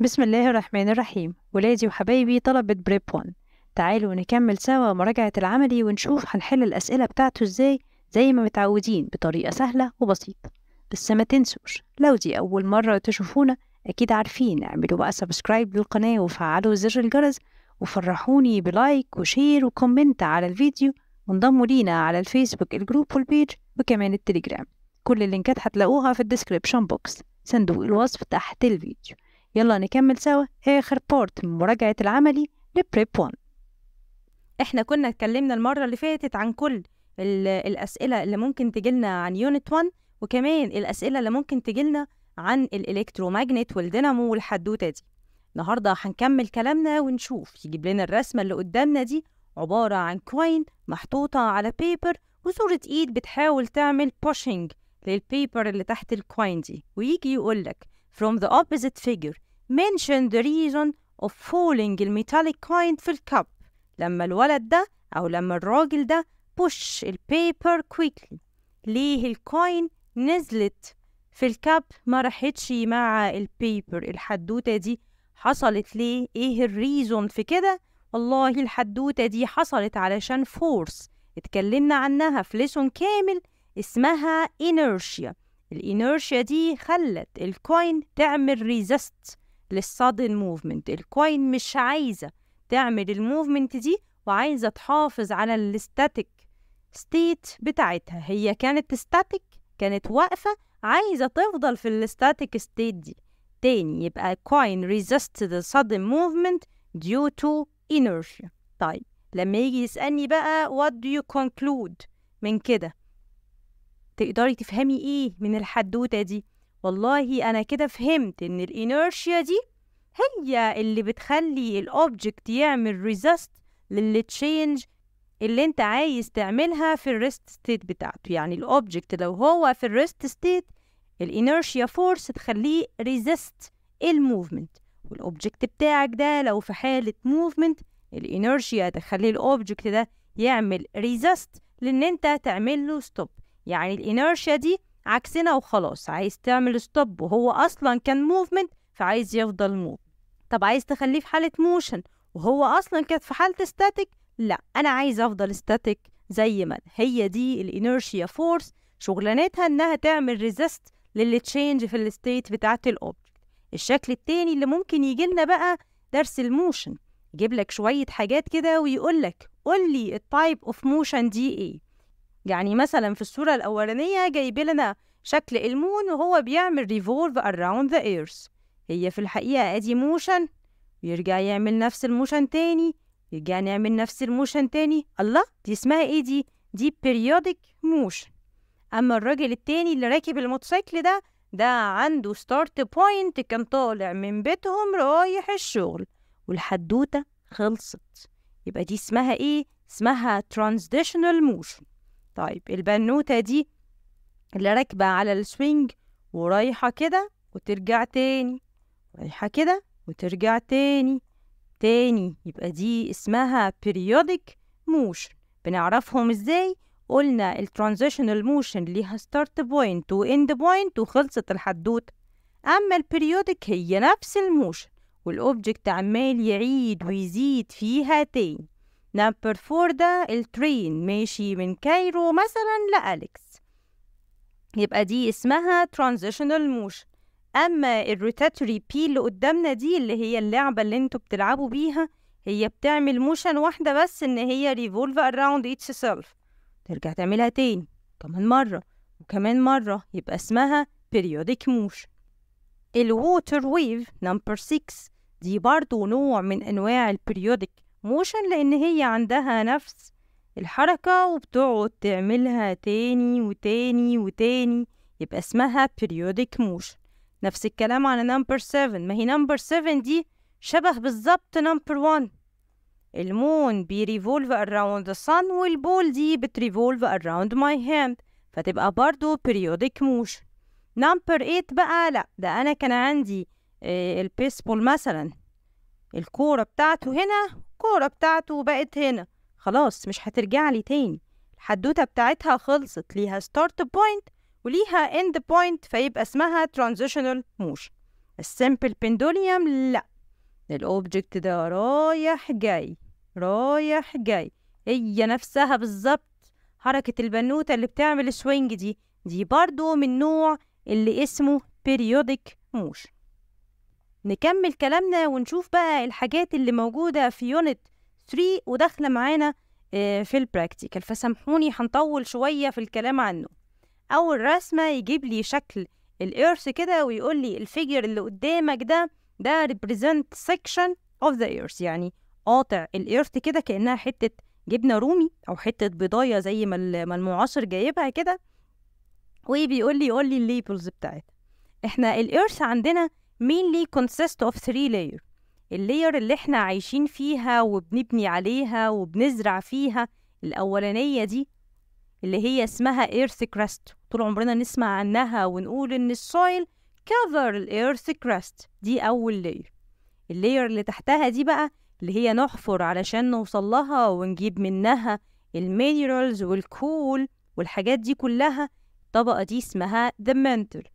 بسم الله الرحمن الرحيم ولادي وحبايبي طلبة بريب 1 تعالوا نكمل سوا مراجعة العملي ونشوف هنحل الأسئلة بتاعته ازاي زي ما متعودين بطريقة سهلة وبسيطة بس ما تنسوش لو دي أول مرة تشوفونا أكيد عارفين اعملوا بقى سبسكرايب للقناة وفعلوا زر الجرس وفرحوني بلايك وشير وكومنت على الفيديو وانضموا لينا على الفيسبوك الجروب والبيج وكمان التليجرام كل اللينكات هتلاقوها في الديسكريبشن بوكس صندوق الوصف تحت الفيديو يلا نكمل سوا آخر بارت من مراجعة العملي لبريب 1 احنا كنا اتكلمنا المرة اللي فاتت عن كل الأسئلة اللي ممكن تجيلنا عن يونت 1 وكمان الأسئلة اللي ممكن تجيلنا عن الإلكتروماجنت والدينامو والحدوتة دي النهاردة هنكمل كلامنا ونشوف يجيب لنا الرسمة اللي قدامنا دي عبارة عن كوين محطوطة على بيبر وصورة إيد بتحاول تعمل بوشنج للبيبر اللي تحت الكوين دي ويجي يقول لك from the opposite figure mention the reason of falling metallic coin في الكب لما الولد ده أو لما الراجل ده push البيبر quickly ليه الكوين نزلت في الكب ما راحتش مع البيبر الحدوتة دي حصلت ليه ايه الريزون في كده والله الحدوتة دي حصلت علشان فورس اتكلمنا عنها في ليسون كامل اسمها انيرشيا الانيرشيا دي خلت الكوين تعمل ريزست للصادن موفمنت الكوين مش عايزة تعمل الموفمنت دي وعايزة تحافظ على الاستاتيك ستيت بتاعتها هي كانت ستاتيك كانت واقفة عايزة تفضل في الاستاتيك ستيت دي تاني يبقى كوين ريزست ذا sudden movement due to inertia طيب لما يجي يسألني بقى what do you conclude من كده تقدري تفهمي ايه من الحدوتة دي والله أنا كده فهمت إن الإنيرشيا دي هي اللي بتخلي الأوبجكت يعمل ريزست للتشينج اللي انت عايز تعملها في الريست ستيت بتاعته يعني الأوبجكت لو هو في الريست ستيت الإنيرشيا فورس تخليه ريزست الموفمنت والأوبجكت بتاعك ده لو في حالة موفمنت الإنيرشيا تخلي الأوبجكت ده يعمل ريزست لأن انت تعمل له ستوب يعني الإنيرشيا دي عكسنا وخلاص عايز تعمل ستوب وهو اصلا كان موفمنت فعايز يفضل موف طب عايز تخليه في حاله موشن وهو اصلا كانت في حاله ستاتيك لا انا عايز افضل ستاتيك زي ما هي دي الانيرشيا فورس شغلانتها انها تعمل ريزيست للتشينج في الستيت بتاعه الاوبجكت الشكل التاني اللي ممكن يجي لنا بقى درس الموشن يجيب لك شويه حاجات كده ويقول لك قول لي التايب اوف موشن دي ايه يعني مثلا في الصورة الأولانية جايب لنا شكل المون وهو بيعمل ريفولف أراوند ذا إيرث هي في الحقيقة ادي موشن ويرجع يعمل نفس الموشن تاني يرجع نعمل نفس الموشن تاني الله دي اسمها ايه دي دي بيريودك موشن اما الراجل التاني اللي راكب الموتوسيكل ده ده عنده ستارت بوينت كان طالع من بيتهم رايح الشغل والحدوتة خلصت يبقى دي اسمها ايه اسمها transitional motion طيب البنوتة دي اللي راكبة على السوينج ورايحة كده وترجع تاني رايحة كده وترجع تاني تاني يبقى دي اسمها periodic motion بنعرفهم ازاي قلنا الترانزيشنال موشن ليها ستارت بوينت واند بوينت وخلصت الحدوتة اما periodic هي نفس الموشن والاوبجكت عمال يعيد ويزيد فيها تاني نمبر فور ده الترين ماشي من كايرو مثلا لأليكس يبقى دي اسمها ترانزيشنال موشن أما الروتاتوري بي اللي قدامنا دي اللي هي اللعبة اللي انتوا بتلعبوا بيها هي بتعمل موشن واحدة بس ان هي ريفولف around إيتش سيلف ترجع تعملها تاني كمان مرة وكمان مرة يبقى اسمها periodic motion الووتر ويف نمبر 6 دي برضو نوع من انواع البريودك موشن لأن هي عندها نفس الحركة وبتقعد تعملها تاني وتاني وتاني يبقى اسمها periodic motion نفس الكلام على number 7 ما هي number 7 دي شبه بالظبط number 1 المون بيريفولف around the sun والبول دي بتريفولف around my hand فتبقى برضو periodic motion number 8 بقى لأ ده أنا كان عندي آه، البيسبول مثلا الكورة بتاعته هنا الكورة بتاعته بقت هنا خلاص مش هترجع لي تاني الحدوتة بتاعتها خلصت ليها start point وليها end point فيبقى اسمها transitional motion السمبل pendulum لا الأوبجكت ده رايح جاي رايح جاي هي نفسها بالظبط حركة البنوتة اللي بتعمل السوينج دي دي برضو من نوع اللي اسمه periodic motion نكمل كلامنا ونشوف بقى الحاجات اللي موجودة في يونت 3 وداخلة معانا آه، في البراكتيكال فسامحوني هنطول شوية في الكلام عنه أول رسمة يجيب لي شكل الإيرث كده ويقول لي الفيجر اللي قدامك ده ده represent section of the earth يعني قاطع الإيرث كده كأنها حتة جبنة رومي أو حتة بيضاية زي ما المعاصر جايبها كده وبيقول لي يقول لي الليبلز بتاعتها احنا الإيرث عندنا mainly consist of three layer اللير اللي احنا عايشين فيها وبنبني عليها وبنزرع فيها الأولانية دي اللي هي اسمها earth crust طول عمرنا نسمع عنها ونقول ان السويل cover earth crust دي اول لاير اللير اللي تحتها دي بقى اللي هي نحفر علشان نوصل لها ونجيب منها المينيرالز والكول والحاجات دي كلها الطبقة دي اسمها the mantle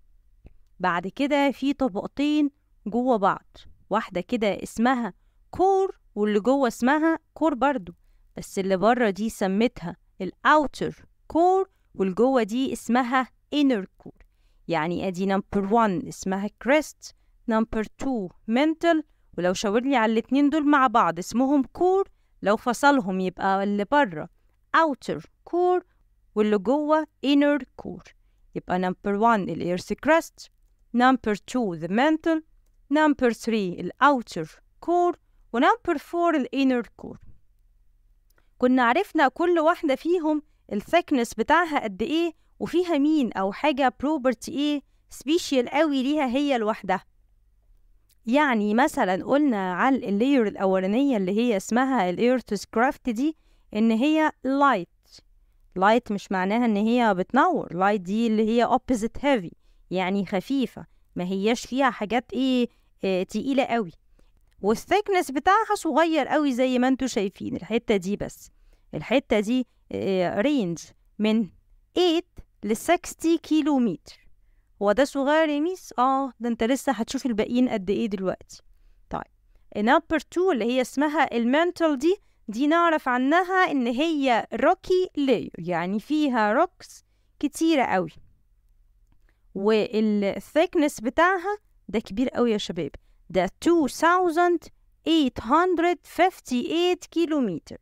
بعد كده في طبقتين جوه بعض واحدة كده اسمها كور واللي جوه اسمها كور برضو بس اللي بره دي سميتها الاوتر كور واللي جوه دي اسمها inner core يعني ادي نمبر 1 اسمها كريست نمبر 2 mental ولو شاورلي على الاتنين دول مع بعض اسمهم كور لو فصلهم يبقى اللي بره outer core واللي جوه inner core يبقى نمبر 1 الايرث كريست number 2 the mantle number 3 الأوتر كور ونمبر 4 الانر كور كنا عرفنا كل واحدة فيهم الثيكنس بتاعها قد ايه وفيها مين او حاجة بروبرتي ايه سبيشيال قوي ليها هي لوحدها يعني مثلا قلنا على اللير الاولانية اللي هي اسمها الايرتوس كرافت دي ان هي لايت لايت مش معناها ان هي بتنور لايت دي اللي هي opposite heavy يعني خفيفة ما هياش فيها حاجات ايه آه تقيلة قوي والثيكنس بتاعها صغير قوي زي ما انتوا شايفين الحتة دي بس الحتة دي آه رينج من 8 ل 60 كيلو متر هو ده صغير يا ميس اه ده انت لسه هتشوف الباقيين قد ايه دلوقتي طيب النمبر 2 اللي هي اسمها المنتل دي دي نعرف عنها ان هي روكي لاير يعني فيها روكس كتيرة قوي والثيكنس بتاعها ده كبير قوي يا شباب ده 2858 كيلومتر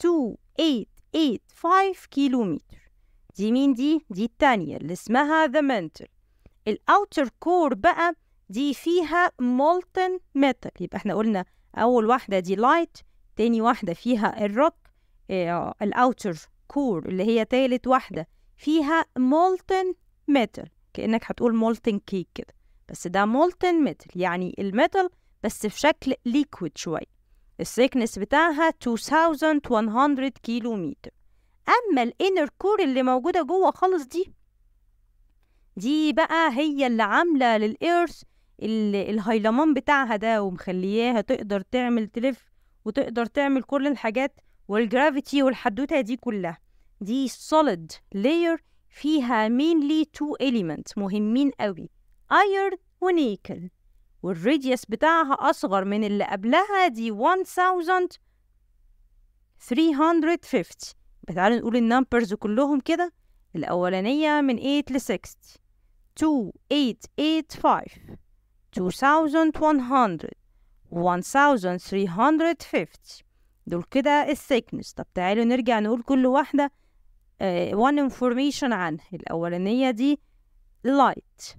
2885 كيلومتر دي مين دي؟ دي التانية اللي اسمها the مانتل الأوتر كور بقى دي فيها molten metal يبقى احنا قلنا أول واحدة دي light تاني واحدة فيها الروك الأوتر كور اللي هي تالت واحدة فيها molten metal كأنك هتقول مولتن كيك كده بس ده مولتن ميتل يعني الميتل بس في شكل ليكويد شوية السيكنس بتاعها 2100 كيلو متر أما الانر كور اللي موجودة جوه خالص دي دي بقى هي اللي عاملة للإيرث الهيلمان بتاعها ده ومخلياها تقدر تعمل تلف وتقدر تعمل كل الحاجات والجرافيتي والحدوتة دي كلها دي solid layer فيها mainly two elements مهمين قوي iron ونيكل والريديوس بتاعها أصغر من اللي قبلها دي 1350 بتعالي نقول النمبرز كلهم كده الأولانية من 8 ل 60 2885 2100 1350 دول كده الثيكنس طب تعالوا نرجع نقول كل واحدة آه، one انفورميشن عنه الأولانية دي light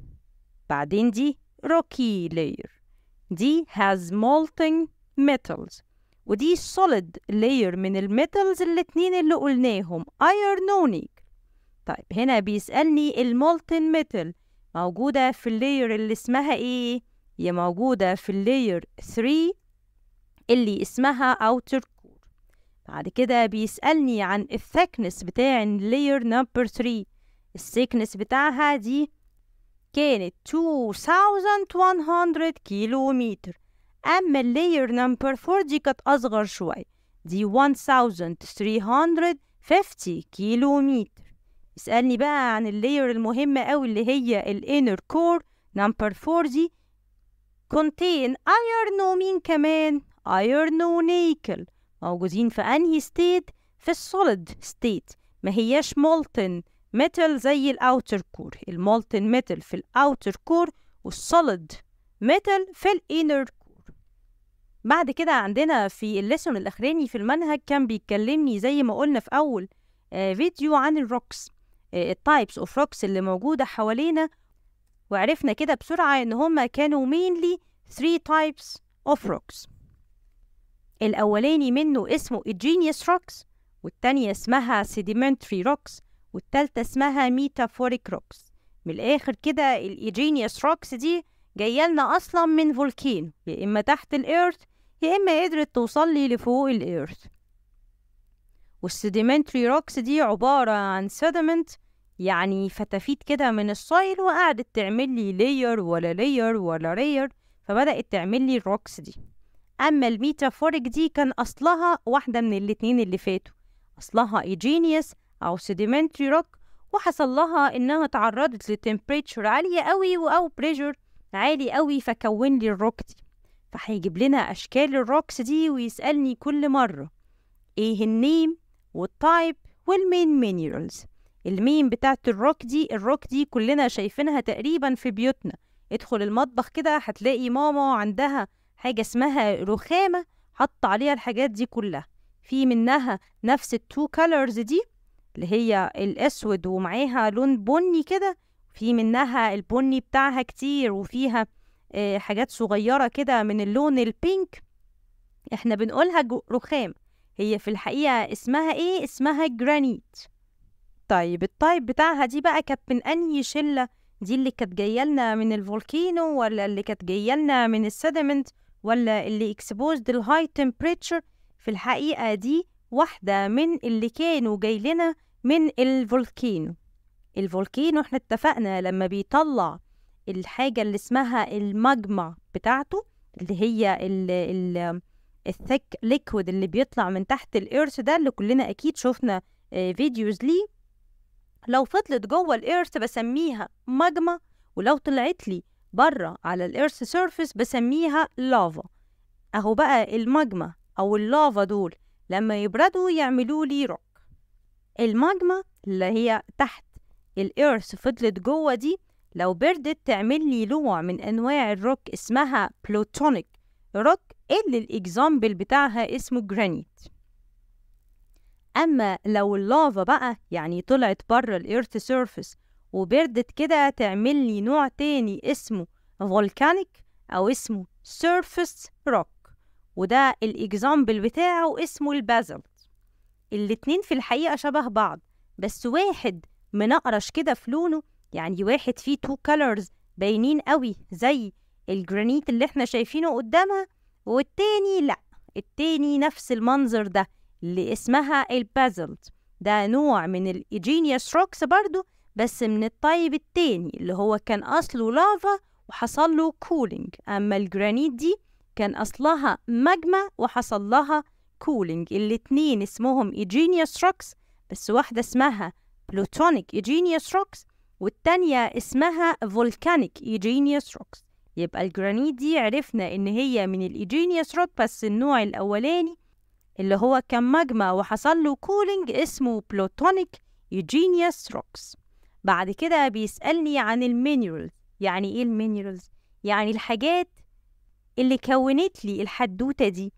بعدين دي rocky layer دي has molten metals ودي solid layer من الميتالز الاتنين اللي قلناهم iron طيب هنا بيسألني المولتن ميتال موجودة في اللاير اللي اسمها ايه؟ هي موجودة في اللاير 3 اللي اسمها outer بعد كده بيسألني عن الثكنس بتاع layer number 3 الثكنس بتاعها دي كانت 2100 كيلومتر أما layer نمبر 4 دي كانت أصغر شوية دي 1350 كيلومتر اسألني بقى عن اللاير المهمة أو اللي هي الانر كور نمبر 4 دي contain iron ومين كمان iron nickel موجودين في أنهي ستيت في السوليد ستيت ما هياش مولتن metal زي الأوتر كور المولتن metal في الأوتر كور والسوليد metal في الإنر كور بعد كده عندنا في الليسون الأخراني في المنهج كان بيتكلمني زي ما قلنا في أول آه، فيديو عن الروكس التايبس اوف روكس اللي موجودة حوالينا وعرفنا كده بسرعة ان هما كانوا mainly 3 types of rocks الأولاني منه اسمه Igneous Rocks والتانية اسمها Sedimentary Rocks والتالتة اسمها Metaphoric Rocks من الآخر كده الإيجينيوس روكس دي جاية لنا أصلا من فولكين يا إما تحت الإيرث يا إما قدرت توصل لي لفوق الإيرث والسيديمنتري روكس دي عبارة عن سيدمنت يعني فتافيت كده من الصايل وقعدت تعمل لي لير ولا لير ولا لير فبدأت تعمل لي الروكس دي أما الميتافوريك دي كان أصلها واحدة من الاتنين اللي فاتوا أصلها إيجينيوس أو سيديمنتري روك وحصل لها إنها تعرضت لتمبريتشر عالية قوي أو بريجر عالي قوي فكون لي الروك دي فهيجيب لنا أشكال الروكس دي ويسألني كل مرة إيه النيم والتايب والمين مينيرالز المين بتاعت الروك دي الروك دي كلنا شايفينها تقريبا في بيوتنا ادخل المطبخ كده هتلاقي ماما عندها حاجة اسمها رخامة حط عليها الحاجات دي كلها في منها نفس التو كالرز دي اللي هي الأسود ومعاها لون بني كده في منها البني بتاعها كتير وفيها آه حاجات صغيرة كده من اللون البينك احنا بنقولها رخام هي في الحقيقة اسمها ايه؟ اسمها جرانيت طيب الطيب بتاعها دي بقى كانت من انهي شلة؟ دي اللي كانت جاية لنا من الفولكينو ولا اللي كانت جاية لنا من السيدمنت ولا اللي exposed للهاي temperature في الحقيقة دي واحدة من اللي كانوا جاي لنا من الفولكينو الفولكينو احنا اتفقنا لما بيطلع الحاجة اللي اسمها المجمع بتاعته اللي هي ال ال الثيك ليكويد اللي بيطلع من تحت الإيرث ده اللي كلنا أكيد شفنا آه، فيديوز ليه لو فضلت جوه الإيرث بسميها مجمع ولو طلعت لي بره على الإيرث سيرفيس بسميها لافا أهو بقى الماجما أو اللافا دول لما يبردوا يعملوا لي روك الماجما اللي هي تحت الإيرث فضلت جوه دي لو بردت تعمل لي نوع من أنواع الروك اسمها بلوتونيك روك اللي الإكزامبل بتاعها اسمه جرانيت أما لو اللافا بقى يعني طلعت بره الإيرث سيرفيس وبردت كده تعمل لي نوع تاني اسمه فولكانيك أو اسمه سيرفس روك وده الإكزامبل بتاعه اسمه البازلت الاتنين في الحقيقة شبه بعض بس واحد منقرش كده في لونه يعني واحد فيه تو كالرز باينين قوي زي الجرانيت اللي احنا شايفينه قدامها والتاني لأ التاني نفس المنظر ده اللي اسمها البازلت ده نوع من الإيجينيوس روكس برضو بس من الطيب التاني اللي هو كان أصله لافا وحصل له كولينج أما الجرانيت دي كان أصلها ماجما وحصل لها كولينج الاتنين اسمهم ايجينيوس روكس بس واحدة اسمها بلوتونيك ايجينيوس روكس والتانية اسمها فولكانيك ايجينيوس روكس يبقى الجرانيت دي عرفنا ان هي من الايجينيوس روك بس النوع الاولاني اللي هو كان ماجما وحصل له كولينج اسمه بلوتونيك ايجينيوس روكس بعد كده بيسألني عن المينرالز يعني إيه المينرالز؟ يعني الحاجات اللي كونت لي الحدوتة دي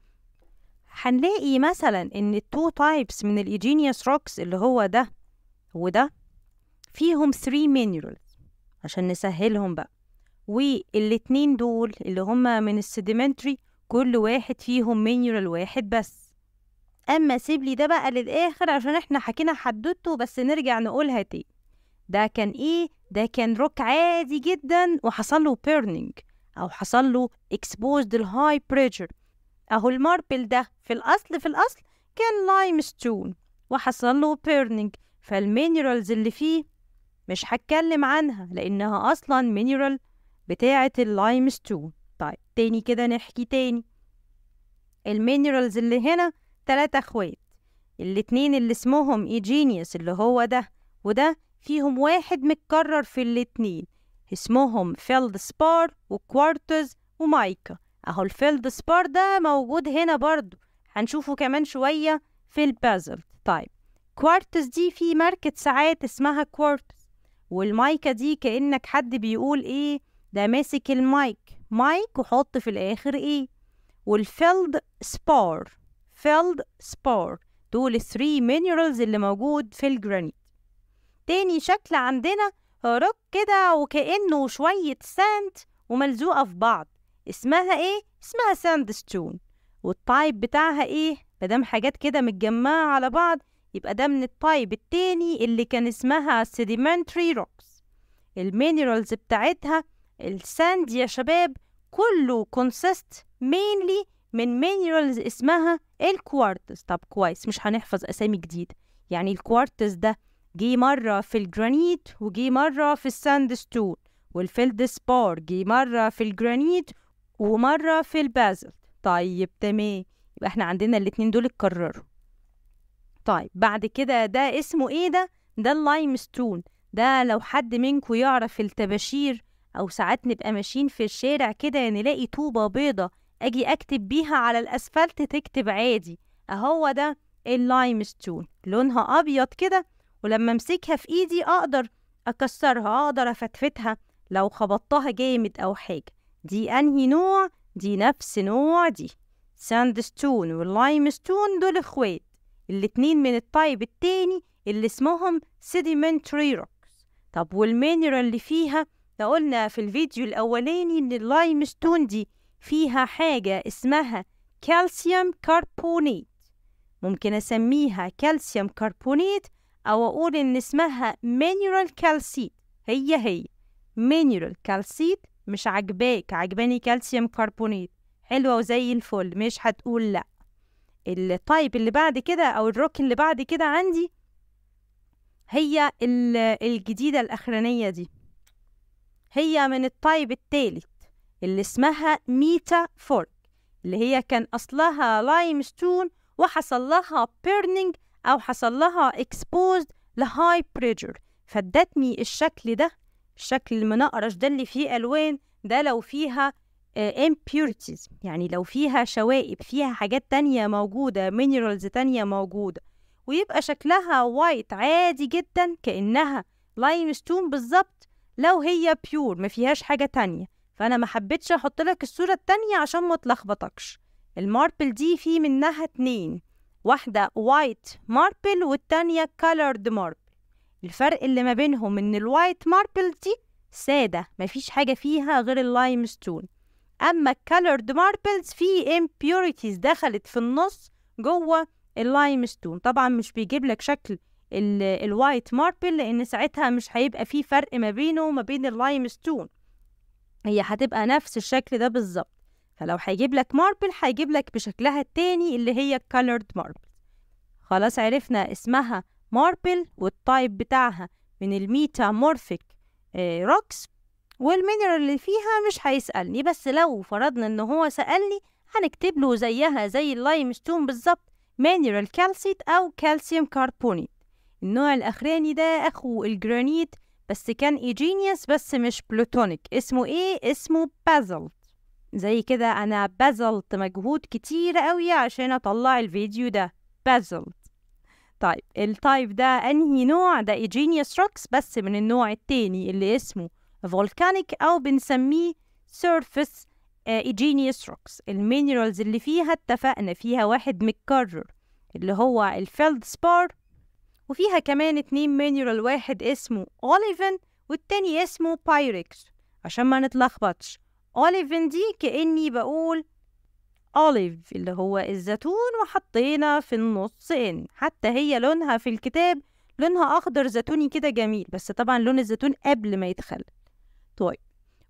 هنلاقي مثلا إن التو تايبس من الإيجينيوس روكس اللي هو ده وده فيهم 3 مينرالز عشان نسهلهم بقى والاتنين دول اللي هما من السيديمنتري كل واحد فيهم مينيرال واحد بس اما سيبلي ده بقى للاخر عشان احنا حكينا حدوته بس نرجع نقولها تاني ده كان ايه ده كان روك عادي جدا وحصل له بيرنينج او حصل له exposed للهاي بريشر اهو الماربل ده في الاصل في الاصل كان لايم ستون وحصل له بيرنينج فالمينرالز اللي فيه مش هتكلم عنها لانها اصلا مينرال بتاعه اللايم ستون طيب تاني كده نحكي تاني المينرالز اللي هنا تلاتة اخوات الاتنين اللي اسمهم ايجينيوس اللي هو ده وده فيهم واحد متكرر في الاتنين اسمهم فيلد سبار وكوارتز ومايكا اهو الفيلد سبار ده موجود هنا برضو هنشوفه كمان شوية في البازل طيب كوارتز دي في ماركة ساعات اسمها كوارتز والمايكا دي كأنك حد بيقول ايه ده ماسك المايك مايك وحط في الاخر ايه والفيلد سبار فيلد سبار دول 3 مينرالز اللي موجود في الجرانيت تاني شكل عندنا روك كده وكأنه شوية ساند وملزوقة في بعض اسمها ايه؟ اسمها ساند ستون والتايب بتاعها ايه؟ مادام حاجات كده متجمعة على بعض يبقى ده من التايب التاني اللي كان اسمها سيديمنتري روكس المينرالز بتاعتها الساند يا شباب كله كونسيست مينلي من مينرالز اسمها الكوارتز طب كويس مش هنحفظ اسامي جديدة يعني الكوارتز ده جه مرة في الجرانيت وجه مرة في الساند ستون والفيلد سبار جه مرة في الجرانيت ومرة في البازل طيب تمام يبقى احنا عندنا الاتنين دول اتكرروا طيب بعد كده ده اسمه ايه ده ده اللايم ستون ده لو حد منكم يعرف التباشير او ساعات نبقى ماشيين في الشارع كده نلاقي طوبة بيضة اجي اكتب بيها على الاسفلت تكتب عادي اهو ده اللايم ستون لونها ابيض كده ولما امسكها في ايدي اقدر اكسرها اقدر افتفتها لو خبطتها جامد او حاجة دي انهي نوع دي نفس نوع دي ساند واللايم ستون دول اخوات الاتنين من الطيب التاني اللي اسمهم سيديمنتري روكس طب والمينرال اللي فيها ده قلنا في الفيديو الاولاني ان ستون دي فيها حاجة اسمها كالسيوم كربونيت ممكن اسميها كالسيوم كربونيت أو أقول إن اسمها مينرال كالسيت هي هي مينرال كالسيت مش عجباك عجباني كالسيوم كربونيت حلوة وزي الفل مش هتقول لأ الطيب اللي بعد كده أو الروك اللي بعد كده عندي هي الجديدة الأخرانية دي هي من الطيب التالت اللي اسمها ميتا فورك اللي هي كان أصلها لايمستون وحصل لها بيرنينج أو حصل لها exposed لهاي بريجر فادتني الشكل ده الشكل المنقرش ده اللي فيه ألوان ده لو فيها آه، impurities يعني لو فيها شوائب فيها حاجات تانية موجودة minerals تانية موجودة ويبقى شكلها وايت عادي جدا كأنها limestone بالظبط لو هي بيور ما فيهاش حاجة تانية فأنا ما حبيتش أحط لك الصورة التانية عشان ما تلخبطكش الماربل دي فيه منها اتنين واحدة وايت ماربل والتانية colored ماربل الفرق اللي ما بينهم ان الوايت ماربل دي سادة مفيش حاجة فيها غير اللايم ستون اما الكالرد ماربلز في impurities دخلت في النص جوه اللايم ستون طبعا مش بيجيب لك شكل الوايت ماربل لان ساعتها مش هيبقى فيه فرق ما بينه وما بين اللايم ستون هي هتبقى نفس الشكل ده بالظبط فلو هيجيب لك ماربل هيجيب لك بشكلها التاني اللي هي colored marble خلاص عرفنا اسمها ماربل والتايب بتاعها من الميتامورفيك روكس والمينرال اللي فيها مش هيسألني بس لو فرضنا ان هو سألني هنكتب له زيها زي اللايمستون بالظبط مينرال كالسيت او كالسيوم كاربونيت النوع الاخراني ده اخو الجرانيت بس كان ايجينيوس بس مش بلوتونيك اسمه ايه اسمه بازلت زي كده أنا بذلت مجهود كتير قوي عشان أطلع الفيديو ده بذلت طيب التايب ده أنهي نوع ده إيجينيوس روكس بس من النوع التاني اللي اسمه فولكانيك أو بنسميه سيرفس إيجينيوس روكس المينرالز اللي فيها اتفقنا فيها واحد متكرر اللي هو الفيلد سبار وفيها كمان اتنين مينرال واحد اسمه أوليفن والتاني اسمه بايركس عشان ما نتلخبطش أوليفن دي كأني بقول أوليف اللي هو الزيتون وحطينا في النص إن حتى هي لونها في الكتاب لونها أخضر زيتوني كده جميل بس طبعا لون الزيتون قبل ما يتخلل طيب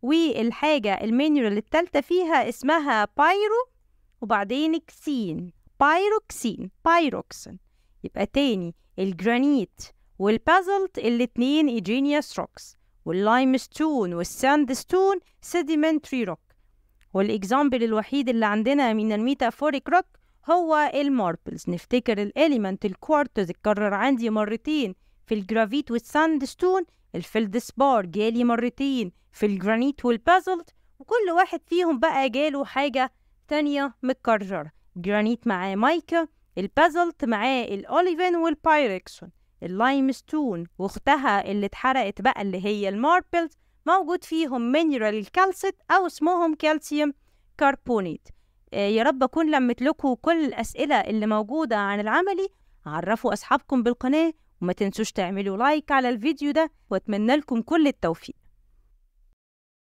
والحاجة المينرال التالتة فيها اسمها بايرو وبعدين كسين بايروكسين بايروكسين يبقى تاني الجرانيت والبازلت الاتنين ايجينيوس روكس واللايمستون والساندستون سيديمنتري روك والإكزامبل الوحيد اللي عندنا من الميتافوريك روك هو الماربلز نفتكر الاليمنت الكوارتز اتكرر عندي مرتين في الجرافيت والساندستون الفلدسبار جالي مرتين في الجرانيت والبازلت وكل واحد فيهم بقى جاله حاجة تانية متكررة جرانيت معاه مايكا البازلت معاه الأوليفين والبايركسون اللايمستون واختها اللي اتحرقت بقى اللي هي الماربلز موجود فيهم مينرال الكالسيت او اسمهم كالسيوم آه، كاربونيت يا رب اكون لمت لكم كل الاسئله اللي موجوده عن العملي عرفوا اصحابكم بالقناه وما تنسوش تعملوا لايك على الفيديو ده واتمنى لكم كل التوفيق